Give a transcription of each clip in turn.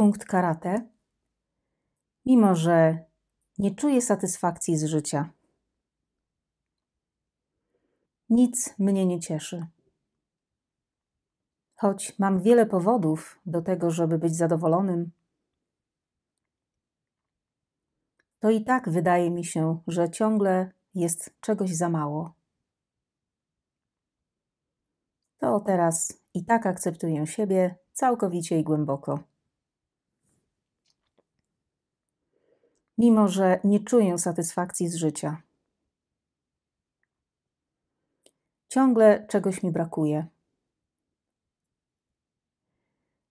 punkt karate, mimo że nie czuję satysfakcji z życia. Nic mnie nie cieszy. Choć mam wiele powodów do tego, żeby być zadowolonym, to i tak wydaje mi się, że ciągle jest czegoś za mało. To teraz i tak akceptuję siebie całkowicie i głęboko. mimo że nie czuję satysfakcji z życia. Ciągle czegoś mi brakuje.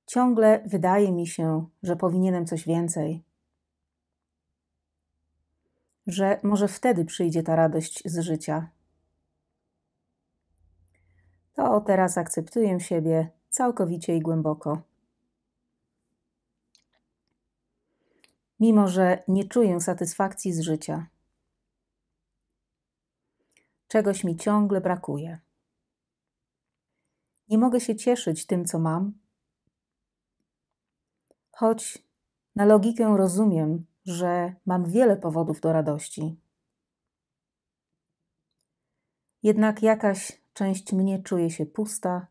Ciągle wydaje mi się, że powinienem coś więcej. Że może wtedy przyjdzie ta radość z życia. To teraz akceptuję siebie całkowicie i głęboko. mimo że nie czuję satysfakcji z życia. Czegoś mi ciągle brakuje. Nie mogę się cieszyć tym, co mam, choć na logikę rozumiem, że mam wiele powodów do radości. Jednak jakaś część mnie czuje się pusta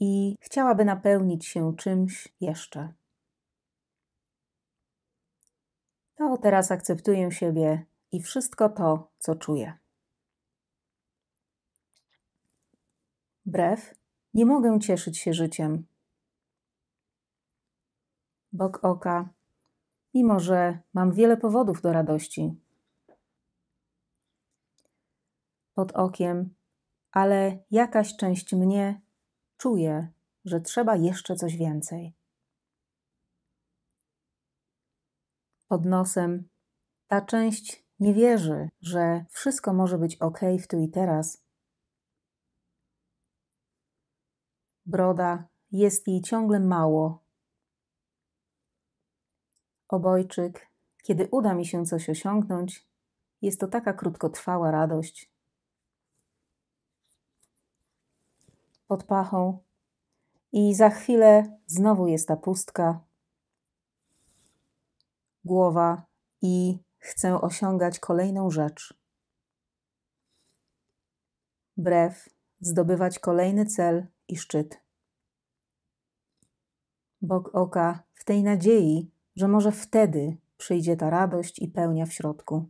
i chciałaby napełnić się czymś jeszcze. to teraz akceptuję siebie i wszystko to, co czuję. Brew, nie mogę cieszyć się życiem. Bok oka, mimo że mam wiele powodów do radości. Pod okiem, ale jakaś część mnie czuje, że trzeba jeszcze coś więcej. pod nosem. Ta część nie wierzy, że wszystko może być ok w tu i teraz. Broda jest jej ciągle mało. Obojczyk, kiedy uda mi się coś osiągnąć, jest to taka krótkotrwała radość. Pod pachą i za chwilę znowu jest ta pustka głowa i chcę osiągać kolejną rzecz. Brew, zdobywać kolejny cel i szczyt. Bok oka w tej nadziei, że może wtedy przyjdzie ta radość i pełnia w środku.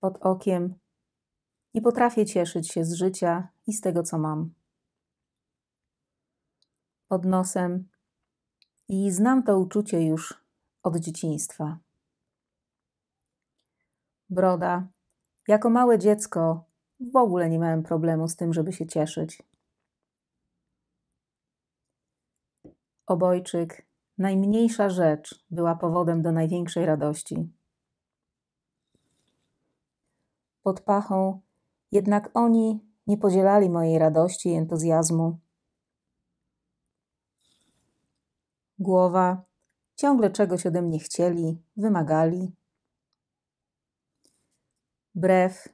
Pod okiem i potrafię cieszyć się z życia i z tego, co mam. Pod nosem i znam to uczucie już od dzieciństwa. Broda. Jako małe dziecko w ogóle nie miałem problemu z tym, żeby się cieszyć. Obojczyk. Najmniejsza rzecz była powodem do największej radości. Pod pachą, jednak oni nie podzielali mojej radości i entuzjazmu. głowa, ciągle czegoś ode mnie chcieli, wymagali. Brew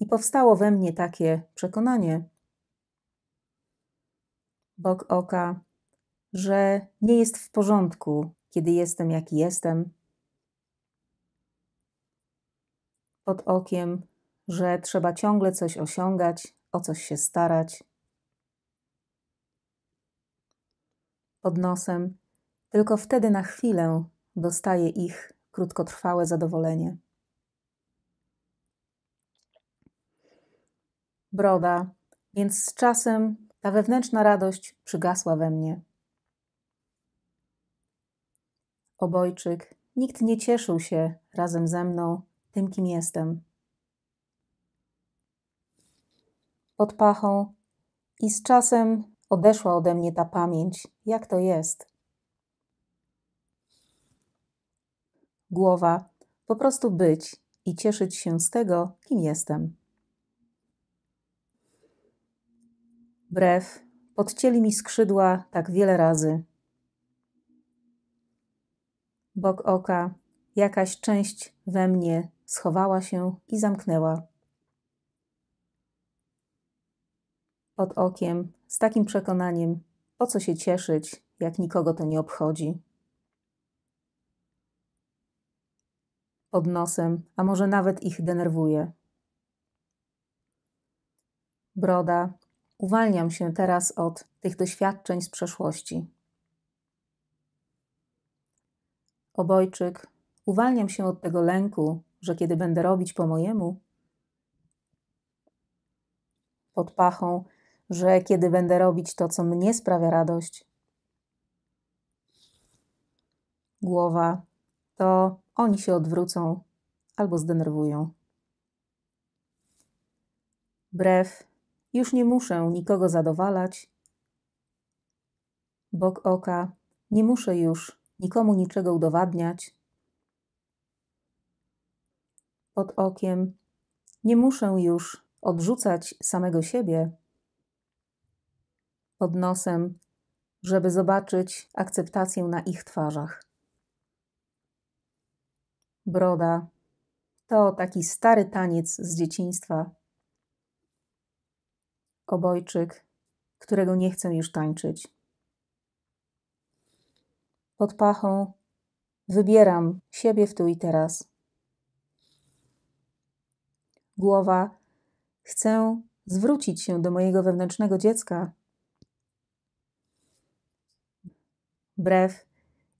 i powstało we mnie takie przekonanie, bok oka, że nie jest w porządku, kiedy jestem jaki jestem. Pod okiem, że trzeba ciągle coś osiągać, o coś się starać. Pod nosem, tylko wtedy na chwilę dostaje ich krótkotrwałe zadowolenie. Broda, więc z czasem ta wewnętrzna radość przygasła we mnie. Obojczyk, nikt nie cieszył się razem ze mną tym, kim jestem. Pod pachą i z czasem odeszła ode mnie ta pamięć, jak to jest głowa, po prostu być i cieszyć się z tego, kim jestem. Brew podcięli mi skrzydła tak wiele razy. Bok oka, jakaś część we mnie schowała się i zamknęła. Pod okiem, z takim przekonaniem, po co się cieszyć, jak nikogo to nie obchodzi. pod nosem, a może nawet ich denerwuje. Broda, uwalniam się teraz od tych doświadczeń z przeszłości. Obojczyk, uwalniam się od tego lęku, że kiedy będę robić po mojemu, pod pachą, że kiedy będę robić to, co mnie sprawia radość. Głowa to oni się odwrócą albo zdenerwują. Brew, już nie muszę nikogo zadowalać. Bok oka, nie muszę już nikomu niczego udowadniać. Pod okiem, nie muszę już odrzucać samego siebie. Pod nosem, żeby zobaczyć akceptację na ich twarzach broda. To taki stary taniec z dzieciństwa. Obojczyk, którego nie chcę już tańczyć. Pod pachą wybieram siebie w tu i teraz. Głowa, chcę zwrócić się do mojego wewnętrznego dziecka. Brew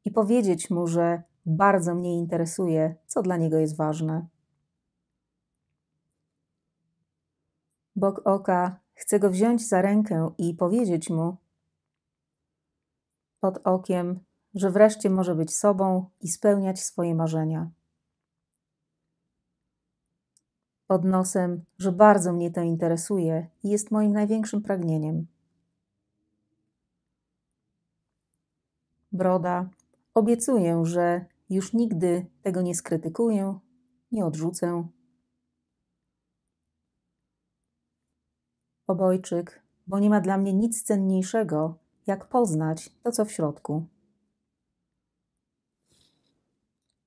i powiedzieć mu, że bardzo mnie interesuje, co dla niego jest ważne. Bok oka chce go wziąć za rękę i powiedzieć mu pod okiem, że wreszcie może być sobą i spełniać swoje marzenia. Pod nosem, że bardzo mnie to interesuje i jest moim największym pragnieniem. Broda, obiecuję, że już nigdy tego nie skrytykuję, nie odrzucę. Obojczyk, bo nie ma dla mnie nic cenniejszego, jak poznać to, co w środku.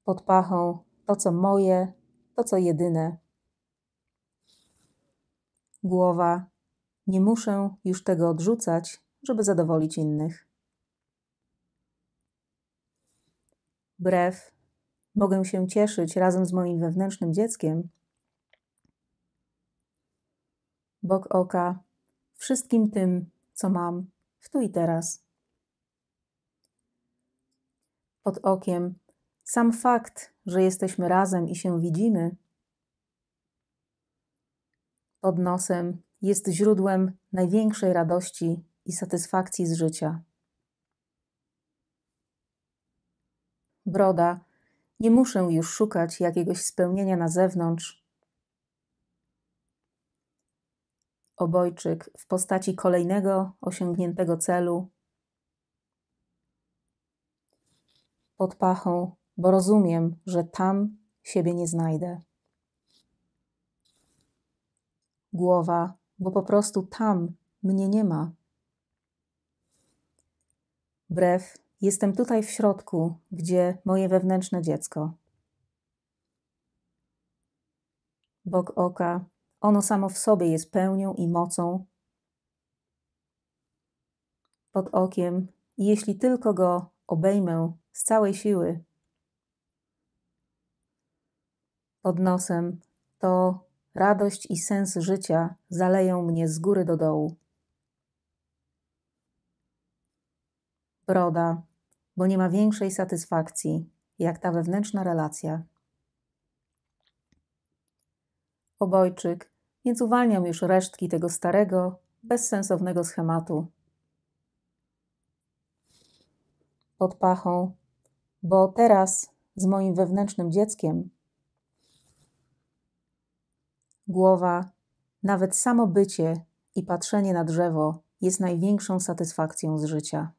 Pod pachą to, co moje, to, co jedyne. Głowa, nie muszę już tego odrzucać, żeby zadowolić innych. brew mogę się cieszyć razem z moim wewnętrznym dzieckiem, bok oka, wszystkim tym, co mam w tu i teraz. Pod okiem sam fakt, że jesteśmy razem i się widzimy, pod nosem jest źródłem największej radości i satysfakcji z życia. broda, nie muszę już szukać jakiegoś spełnienia na zewnątrz. Obojczyk w postaci kolejnego osiągniętego celu. Pod pachą, bo rozumiem, że tam siebie nie znajdę. Głowa, bo po prostu tam mnie nie ma. Brew Jestem tutaj w środku, gdzie moje wewnętrzne dziecko. Bok oka, ono samo w sobie jest pełnią i mocą. Pod okiem, jeśli tylko go obejmę z całej siły, pod nosem, to radość i sens życia zaleją mnie z góry do dołu. broda, bo nie ma większej satysfakcji jak ta wewnętrzna relacja. Obojczyk, więc uwalniam już resztki tego starego, bezsensownego schematu. Pod pachą, bo teraz z moim wewnętrznym dzieckiem głowa, nawet samo bycie i patrzenie na drzewo jest największą satysfakcją z życia.